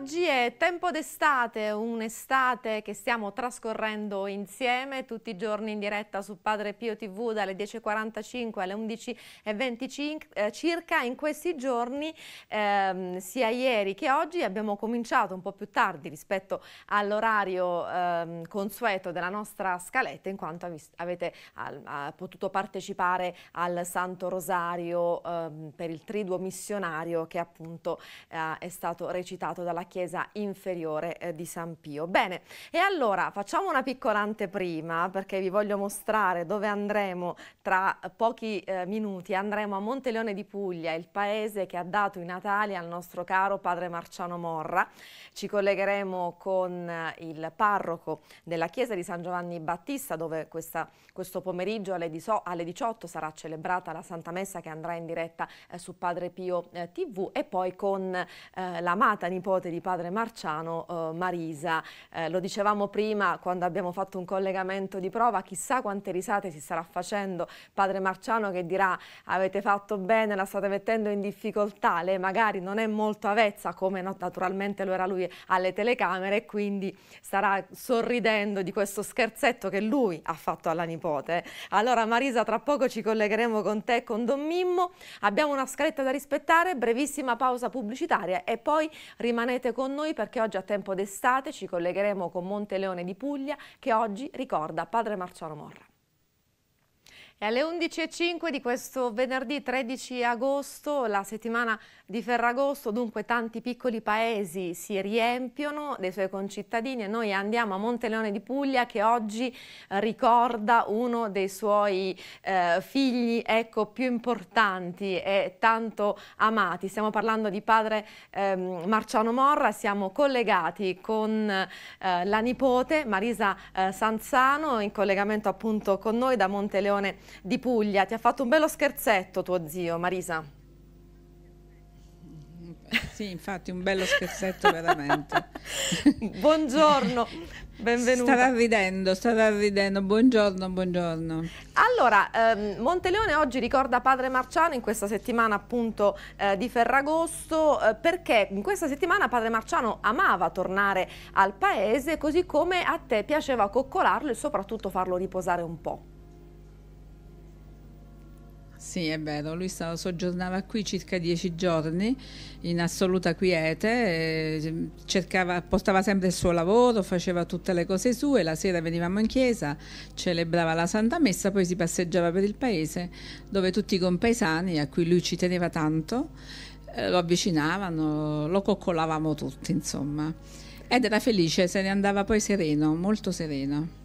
oggi è tempo d'estate, un'estate che stiamo trascorrendo insieme tutti i giorni in diretta su Padre Pio TV dalle 10.45 alle 11.25 eh, circa. In questi giorni, ehm, sia ieri che oggi, abbiamo cominciato un po' più tardi rispetto all'orario ehm, consueto della nostra scaletta in quanto avete al, a, potuto partecipare al Santo Rosario ehm, per il triduo missionario che appunto eh, è stato recitato dalla chiesa inferiore eh, di San Pio. Bene, e allora facciamo una piccola anteprima perché vi voglio mostrare dove andremo tra pochi eh, minuti. Andremo a Monteleone di Puglia, il paese che ha dato i Natali al nostro caro padre Marciano Morra. Ci collegheremo con eh, il parroco della chiesa di San Giovanni Battista dove questa, questo pomeriggio alle, alle, 18 sarà celebrata la Santa Messa che andrà in diretta eh, su Padre Pio eh, TV e poi con eh, l'amata nipote di padre Marciano, eh, Marisa. Eh, lo dicevamo prima quando abbiamo fatto un collegamento di prova, chissà quante risate si starà facendo padre Marciano che dirà avete fatto bene, la state mettendo in difficoltà, lei magari non è molto avezza come naturalmente lo era lui alle telecamere e quindi starà sorridendo di questo scherzetto che lui ha fatto alla nipote. Allora Marisa tra poco ci collegheremo con te con Don Mimmo, abbiamo una scaletta da rispettare, brevissima pausa pubblicitaria e poi rimanete restate con noi perché oggi a tempo d'estate ci collegheremo con Monteleone di Puglia che oggi ricorda padre Marciano Morra. E alle 11.05 di questo venerdì 13 agosto, la settimana di Ferragosto, dunque tanti piccoli paesi si riempiono dei suoi concittadini e noi andiamo a Monteleone di Puglia che oggi eh, ricorda uno dei suoi eh, figli ecco, più importanti e tanto amati. Stiamo parlando di padre eh, Marciano Morra, siamo collegati con eh, la nipote Marisa eh, Sanzano in collegamento appunto con noi da Monteleone di Puglia. Ti ha fatto un bello scherzetto tuo zio, Marisa. Sì, infatti, un bello scherzetto veramente. Buongiorno, benvenuta. Stava ridendo, stava ridendo. Buongiorno, buongiorno. Allora, ehm, Monteleone oggi ricorda Padre Marciano in questa settimana appunto eh, di Ferragosto eh, perché in questa settimana Padre Marciano amava tornare al paese così come a te piaceva coccolarlo e soprattutto farlo riposare un po'. Sì, è vero, lui stava, soggiornava qui circa dieci giorni in assoluta quiete, ehm, cercava, portava sempre il suo lavoro, faceva tutte le cose sue, la sera venivamo in chiesa, celebrava la Santa Messa, poi si passeggiava per il paese dove tutti i compaesani a cui lui ci teneva tanto eh, lo avvicinavano, lo coccolavamo tutti insomma ed era felice, se ne andava poi sereno, molto sereno.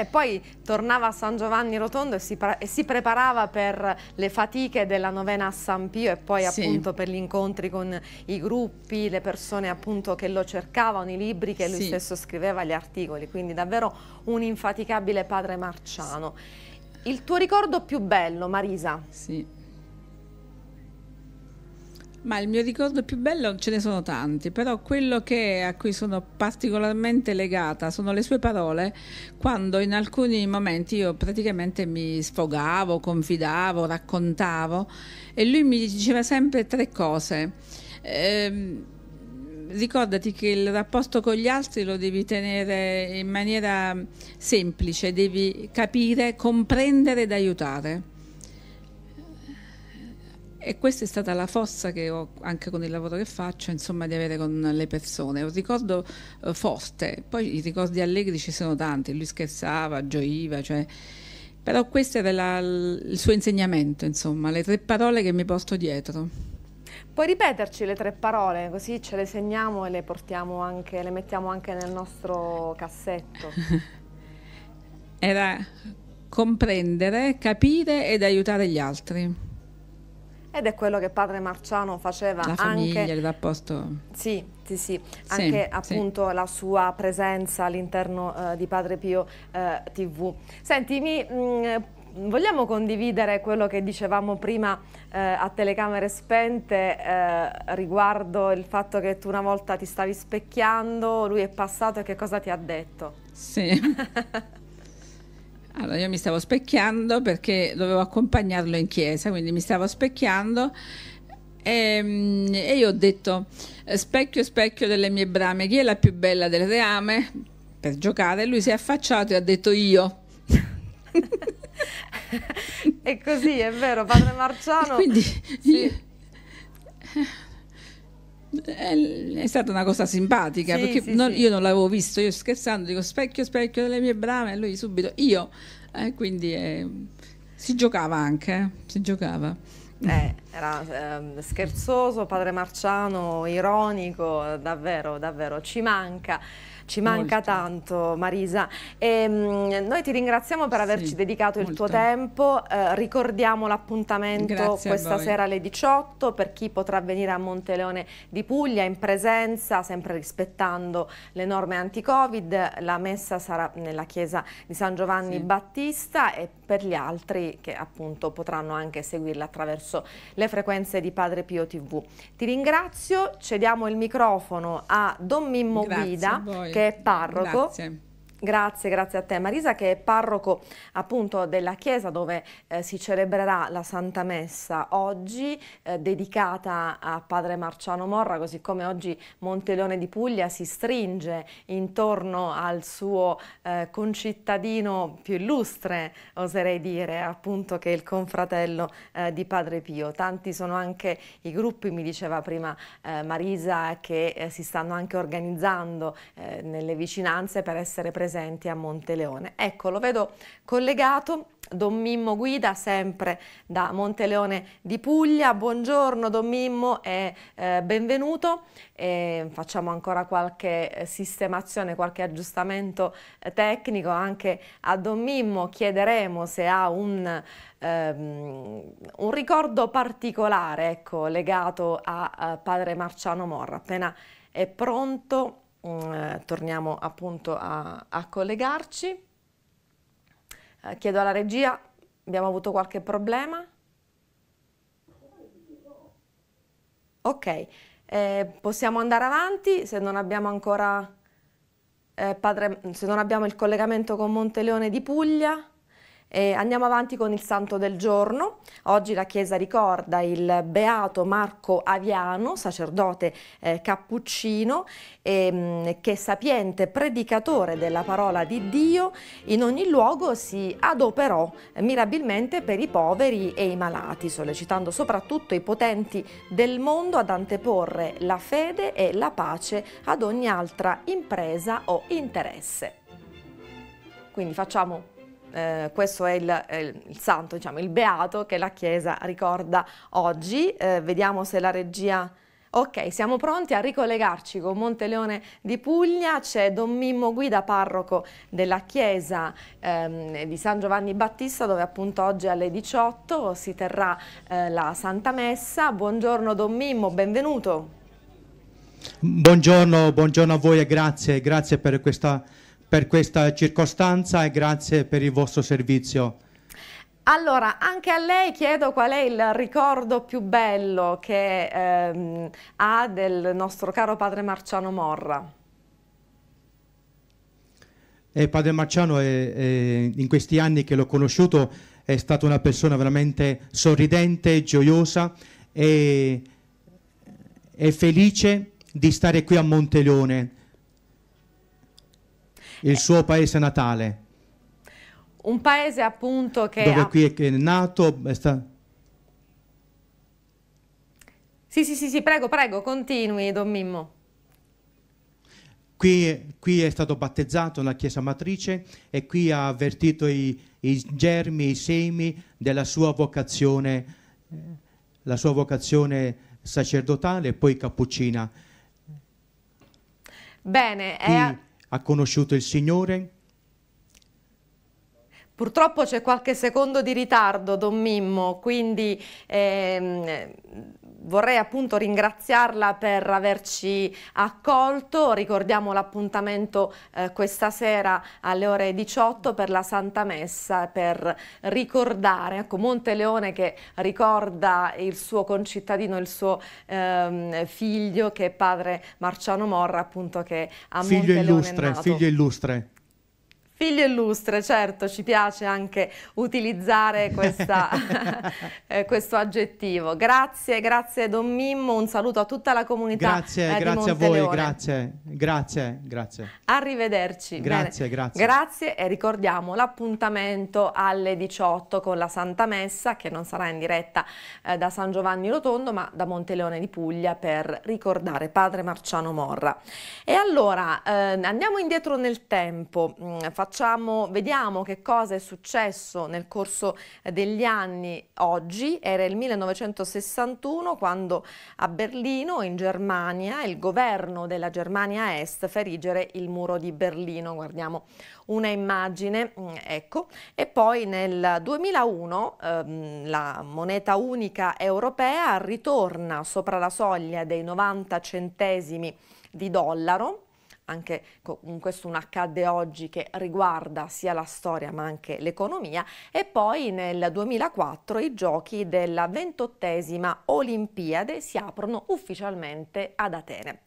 Eh, poi tornava a San Giovanni Rotondo e si, e si, preparava per le fatiche della novena a San Pio e poi sì. appunto per gli incontri con i gruppi, le persone appunto che lo cercavano, i libri che lui sì. stesso scriveva, gli articoli, quindi davvero un infaticabile padre marciano. Il tuo ricordo più bello, Marisa? Sì. Ma il mio ricordo più bello ce ne sono tanti, però quello che, a cui sono particolarmente legata sono le sue parole quando in alcuni momenti io praticamente mi sfogavo, confidavo, raccontavo e lui mi diceva sempre tre cose. Ehm, ricordati che il rapporto con gli altri lo devi tenere in maniera semplice, devi capire, comprendere ed aiutare. E questa è stata la forza che ho anche con il lavoro che faccio, insomma, di avere con le persone. Un ricordo eh, forte, poi i ricordi allegri ci sono tanti, lui scherzava, gioiva, cioè... però questo era la, il suo insegnamento, insomma, le tre parole che mi porto dietro. Puoi ripeterci le tre parole, così ce le segniamo e le, portiamo anche, le mettiamo anche nel nostro cassetto. Era comprendere, capire ed aiutare gli altri. Ed è quello che padre Marciano faceva la famiglia, anche... il rapporto... Sì, sì, sì. Anche sì, appunto la sua presenza all'interno eh, di Padre Pio eh, TV. Senti, mi... Mh, mm, vogliamo condividere quello che dicevamo prima eh, a telecamere spente eh, riguardo il fatto che tu una volta ti stavi specchiando, lui è passato e che cosa ti ha detto? Sì. Allora io mi stavo specchiando perché dovevo accompagnarlo in chiesa, quindi mi stavo specchiando e, ehm, e io ho detto specchio specchio delle mie brame, chi è la più bella del reame? Per giocare lui si è affacciato e ha detto io. e così è vero, padre Marciano. Quindi sì. io è, stata una cosa simpatica sì, perché sì, non, sì. io non l'avevo visto, io scherzando dico specchio specchio delle mie brame e lui subito io, eh, quindi eh, si giocava anche, eh, si giocava. Eh, era ehm, scherzoso, padre Marciano, ironico, davvero, davvero, ci manca ci manca molto. tanto Marisa. E, ehm, mh, noi ti ringraziamo per averci sì, dedicato molto. il tuo tempo, eh, ricordiamo l'appuntamento questa sera alle 18 per chi potrà venire a Monteleone di Puglia in presenza, sempre rispettando le norme anti-Covid, la messa sarà nella chiesa di San Giovanni sì. Battista e per gli altri che appunto potranno anche seguirla attraverso le frequenze di Padre Pio TV. Ti ringrazio, cediamo il microfono a Don Mimmo Grazie Guida che è parroco. Grazie. Grazie, grazie a te Marisa che è parroco appunto della chiesa dove eh, si celebrerà la Santa Messa oggi eh, dedicata a padre Marciano Morra così come oggi Monteleone di Puglia si stringe intorno al suo eh, concittadino più illustre oserei dire appunto che è il confratello eh, di padre Pio. Tanti sono anche i gruppi mi diceva prima eh, Marisa che eh, si stanno anche organizzando nelle vicinanze per essere presenti presenti a Monteleone. Ecco, lo vedo collegato Don Mimmo Guida, sempre da Monteleone di Puglia. Buongiorno Don Mimmo e eh, benvenuto. E facciamo ancora qualche eh, sistemazione, qualche aggiustamento eh, tecnico anche a Don Mimmo. Chiederemo se ha un, ehm, un ricordo particolare ecco, legato a, a, padre Marciano Morra. Appena è pronto Mm, eh, torniamo appunto a, a collegarci. Eh, chiedo alla regia, abbiamo avuto qualche problema? Ok, eh, possiamo andare avanti se non abbiamo ancora eh, padre, se non abbiamo il collegamento con Monteleone di Puglia. E andiamo avanti con il santo del giorno. Oggi la Chiesa ricorda il beato Marco Aviano, sacerdote eh, cappuccino, ehm, che sapiente predicatore della parola di Dio, in ogni luogo si adoperò mirabilmente per i poveri e i malati, sollecitando soprattutto i potenti del mondo ad anteporre la fede e la pace ad ogni altra impresa o interesse. Quindi facciamo eh, questo è il, il, eh, il, santo, diciamo, il beato che la Chiesa ricorda oggi. Eh, vediamo se la regia... Ok, siamo pronti a ricollegarci con Monteleone di Puglia, c'è Don Mimmo Guida, parroco della chiesa ehm, di San Giovanni Battista, dove appunto oggi alle 18 si terrà eh, la Santa Messa. Buongiorno Don Mimmo, benvenuto. Buongiorno, buongiorno a voi e grazie, grazie per questa per questa circostanza e grazie per il vostro servizio. Allora, anche a lei chiedo qual è il ricordo più bello che ehm, ha del nostro caro padre Marciano Morra. Eh, padre Marciano, è, è, in questi anni che l'ho conosciuto, è stata una persona veramente sorridente, gioiosa e, e felice di stare qui a Monteleone il eh. suo paese natale. Un paese appunto che... Dove ha... qui è, nato... È sta... sì, sì, sì, sì, prego, prego, continui, Don Mimmo. Qui, qui, è stato battezzato la chiesa matrice e qui ha avvertito i, i germi, i semi della sua vocazione, la sua vocazione sacerdotale e poi cappuccina. Bene, qui, è... Eh, ha conosciuto il Signore? Purtroppo c'è qualche secondo di ritardo, Don Mimmo, quindi ehm, vorrei appunto ringraziarla per averci accolto, ricordiamo l'appuntamento eh, questa sera alle ore 18 per la Santa Messa, per ricordare, ecco Monteleone che ricorda il suo concittadino, il suo ehm, figlio che è padre Marciano Morra appunto che a figlio Monteleone illustre, è nato. Figlio illustre, Figlio illustre, certo, ci piace anche utilizzare questa, eh, questo aggettivo. Grazie, grazie Don Mimmo, un saluto a tutta la comunità. Grazie, eh, grazie a voi, grazie, grazie, grazie. Arrivederci. Grazie, Bene. grazie. Grazie e ricordiamo l'appuntamento alle 18 con la Santa Messa che non sarà in diretta eh, da San Giovanni Rotondo ma da Monteleone di Puglia per ricordare padre Marciano Morra. E allora eh, andiamo indietro nel tempo. Mm, facciamo facciamo, vediamo che cosa è successo nel corso eh, degli anni oggi, era il 1961 quando a Berlino, in Germania, il governo della Germania Est fa erigere il muro di Berlino, guardiamo una immagine, mm, ecco, e poi nel 2001 ehm, la moneta unica europea ritorna sopra la soglia dei 90 centesimi di dollaro anche con mm, questo un accadde oggi che riguarda sia la storia ma anche l'economia e poi nel 2004 i giochi della ventottesima Olimpiade si aprono ufficialmente ad Atene.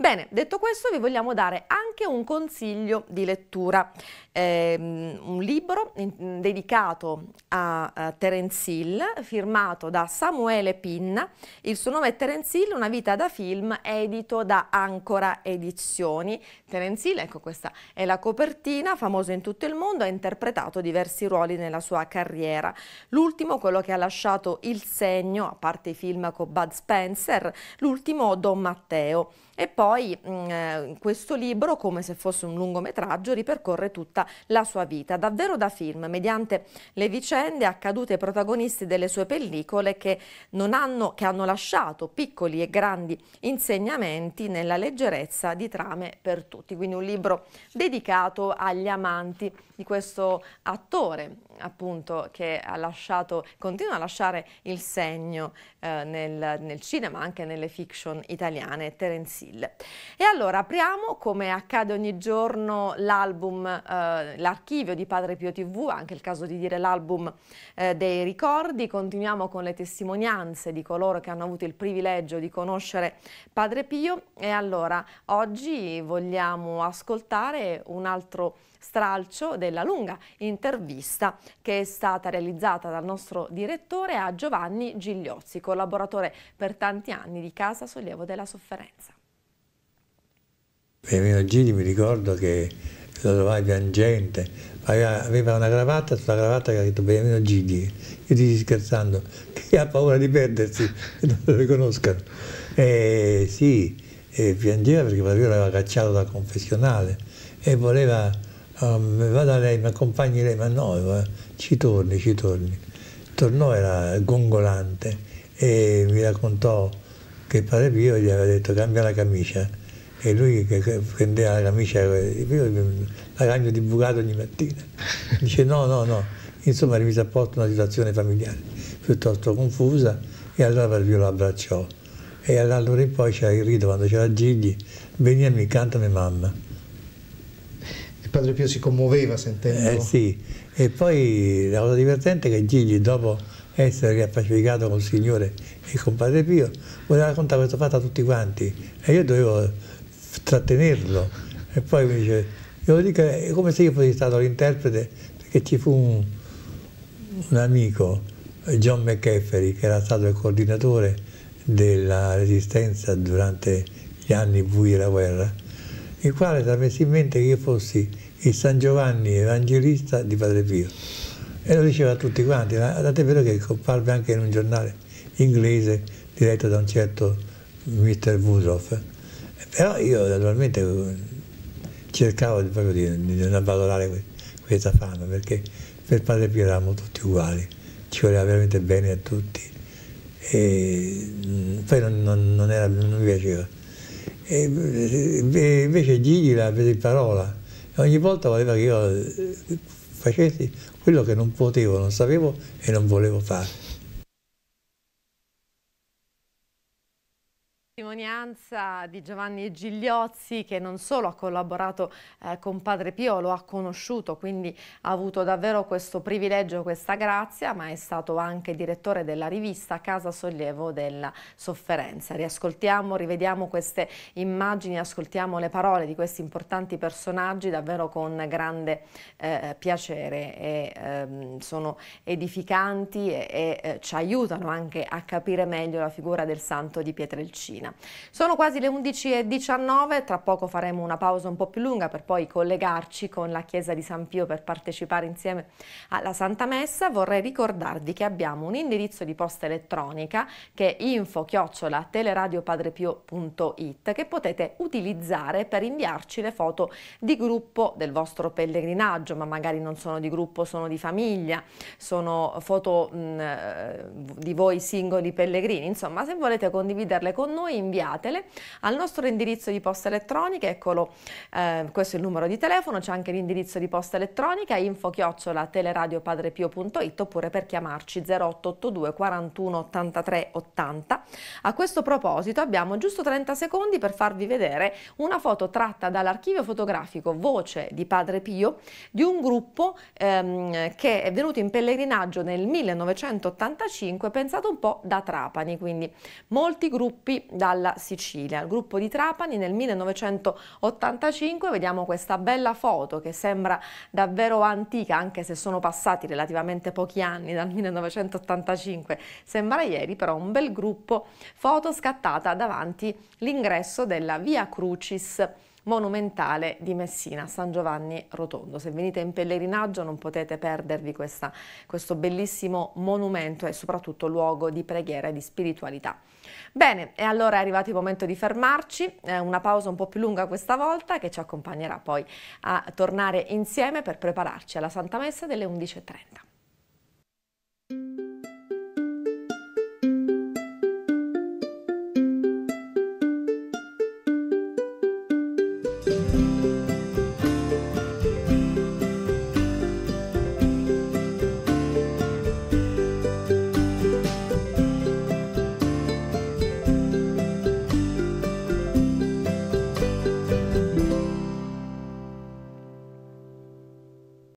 Bene, detto questo vi vogliamo dare anche un consiglio di lettura, eh, un libro in, dedicato a, a Terence Hill, firmato da Samuele Pinna, il suo nome è Terence Hill, una vita da film, edito da Ancora Edizioni. Terence Hill, ecco questa è la copertina, famoso in tutto il mondo, ha interpretato diversi ruoli nella sua carriera, l'ultimo quello che ha lasciato il segno, a parte i film con Bud Spencer, l'ultimo Don Matteo. E poi mh, mm, eh, questo libro, come se fosse un lungometraggio, ripercorre tutta la sua vita, davvero da film, mediante le vicende accadute ai protagonisti delle sue pellicole che, hanno, che hanno lasciato piccoli e grandi insegnamenti nella leggerezza di trame per tutti. Quindi un libro dedicato agli amanti di questo attore, appunto, che ha lasciato, continua a lasciare il segno eh, nel, nel cinema, anche nelle fiction italiane, Terenzini. Hill. E allora apriamo, come accade ogni giorno, l'album, eh, l'archivio di Padre Pio TV, anche il caso di dire l'album eh, dei ricordi, continuiamo con le testimonianze di coloro che hanno avuto il privilegio di conoscere Padre Pio e allora oggi vogliamo ascoltare un altro stralcio della lunga intervista che è stata realizzata dal nostro direttore a Giovanni Gigliozzi, collaboratore per tanti anni di Casa Sollievo della Sofferenza per Rino mi ricordo che lo trovai piangente, aveva una cravatta, sulla cravatta che ha detto Beniamino Gigli, io dici scherzando, che ha paura di perdersi che non lo riconoscano. E sì, e piangeva perché Flavio l'aveva cacciato dal confessionale e voleva, um, vada lei, mi accompagni lei, ma no, eh, ci torni, ci torni. Tornò, era gongolante e mi raccontò che Padre Pio gli aveva detto cambia la camicia e lui che, prendeva la camicia, io la cambio di bucato ogni mattina. Dice no, no, no. Insomma è venuta a posto una situazione familiare piuttosto confusa e allora io lo abbracciò. E allora in poi c'era il rito quando c'era Gigli, veniami accanto a mia mamma. Il padre Pio si commuoveva sentendo. Eh sì, e poi la cosa divertente è che Gigli dopo essere riappacificato col Signore e con Padre Pio, voleva raccontare questo fatto a tutti quanti e io dovevo trattenerlo. E poi mi dice, io lo dico, è come se io fossi stato l'interprete, perché ci fu un, un amico, John McCaffery, che era stato il coordinatore della resistenza durante gli anni bui della guerra, il quale si era messo in mente che io fossi il San Giovanni evangelista di Padre Pio. E lo diceva a tutti quanti, tant'è vero che comparve anche in un giornale inglese diretto da un certo Mr. Woodruff però io naturalmente uh, cercavo proprio di, di non avvalorare questa fama perché per Padre Pio eravamo tutti uguali, ci voleva veramente bene a tutti e mm, poi non, non, non, era, non mi piaceva. E, e invece Gigi l'ha presa in parola ogni volta voleva che io eh, facessi quello che non potevo, non sapevo e non volevo fare. testimonianza di Giovanni Gigliozzi che non solo ha collaborato eh, con Padre Pio, lo ha conosciuto, quindi ha avuto davvero questo privilegio, questa grazia, ma è stato anche direttore della rivista Casa Sollievo della Sofferenza. Riascoltiamo, rivediamo queste immagini, ascoltiamo le parole di questi importanti personaggi davvero con grande eh, piacere e ehm, sono edificanti e, e eh, ci aiutano anche a capire meglio la figura del santo di Pietrelcina. Sono quasi le 11.19, tra poco faremo una pausa un po' più lunga per poi collegarci con la chiesa di San Pio per partecipare insieme alla Santa Messa. Vorrei ricordarvi che abbiamo un indirizzo di posta elettronica che è info-teleradiopadrepio.it che potete utilizzare per inviarci le foto di gruppo del vostro pellegrinaggio, ma magari non sono di gruppo, sono di famiglia, sono foto mh, eh, di voi singoli pellegrini. Insomma, se volete condividerle con noi, inviate inviatele al nostro indirizzo di posta elettronica, eccolo, eh, questo è il numero di telefono, c'è anche l'indirizzo di posta elettronica info chiocciola teleradiopadrepio.it oppure per chiamarci 0882 41 83 80. A questo proposito abbiamo giusto 30 secondi per farvi vedere una foto tratta dall'archivio fotografico Voce di Padre Pio di un gruppo ehm, che è venuto in pellegrinaggio nel 1985, pensato un po' da Trapani, quindi molti gruppi dalla della Sicilia. Al gruppo di Trapani nel 1985 vediamo questa bella foto che sembra davvero antica anche se sono passati relativamente pochi anni dal 1985. Sembra ieri però un bel gruppo foto scattata davanti l'ingresso della Via Crucis monumentale di Messina, San Giovanni Rotondo. Se venite in pellegrinaggio non potete perdervi questa, questo bellissimo monumento e soprattutto luogo di preghiera e di spiritualità. Bene, e allora è arrivato il momento di fermarci, eh, una pausa un po' più lunga questa volta che ci accompagnerà poi a tornare insieme per prepararci alla Santa Messa delle 11.30.